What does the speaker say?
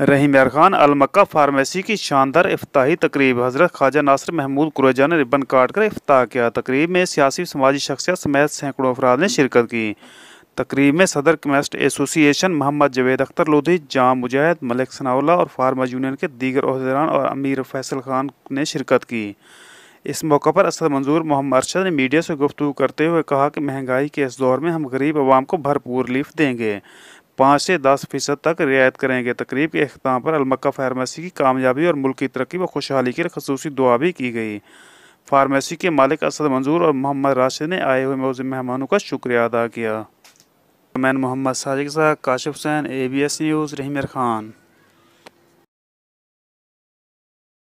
رحیم ایرخان المکہ pharmacy کی شاندار افتاحی تقریب حضرت خواجہ ناصر محمود قریجہ نے ربن کاٹ کر افتاح کیا تقریب میں سیاسی سماجی شخصیت سمیت سینکڑوں افراد نے شرکت کی تقریب میں صدر کمیسٹ ایسوسی ایشن محمد جوید اختر لودھی جام مجاہد ملک ثناولہ اور فارما یونین کے دیگر عہدیداران اور امیر فیصل خان نے شرکت کی اس موقع پر اسد منظور محمد ارشد نے میڈیا سے گفتگو کرتے ہوئے کہا کہ مہنگائی کے اس دور میں ہم غریب عوام کو بھرپور ریلیف دیں گے पाँच से दस फीसद तक रियायत करेंगे तकरीब के अख्ताम पर अलमक् फार्मेसी की कामयाबी और मुल्क की तरक्की व खुशहाली के लिए खसूस दुआ भी की गई फार्मेसी के मालिक असद मंजूर और मोहम्मद राशिद ने आए हुए मौजूद मेहमानों का शुक्रिया अदा किया मैन मोहम्मद साजिक साहब Kashif Hussain A B S news रहीमर खान